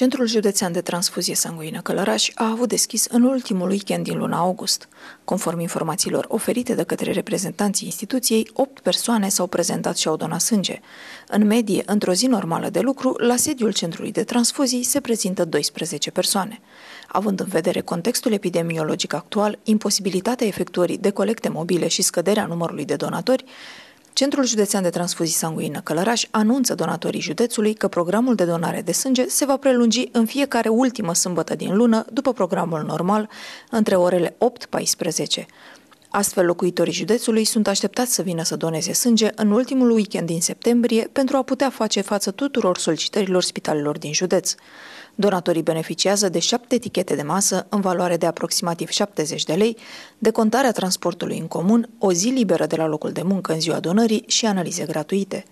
Centrul Județean de Transfuzie Sanguină Călăraș a avut deschis în ultimul weekend din luna august. Conform informațiilor oferite de către reprezentanții instituției, 8 persoane s-au prezentat și au donat sânge. În medie, într-o zi normală de lucru, la sediul Centrului de Transfuzii se prezintă 12 persoane. Având în vedere contextul epidemiologic actual, imposibilitatea efectuării de colecte mobile și scăderea numărului de donatori, Centrul Județean de Transfuzii Sanguină Călăraș anunță donatorii județului că programul de donare de sânge se va prelungi în fiecare ultimă sâmbătă din lună, după programul normal, între orele 8-14. Astfel, locuitorii județului sunt așteptați să vină să doneze sânge în ultimul weekend din septembrie pentru a putea face față tuturor solicitărilor spitalelor din județ. Donatorii beneficiază de șapte etichete de masă în valoare de aproximativ 70 de lei, de contarea transportului în comun, o zi liberă de la locul de muncă în ziua donării și analize gratuite.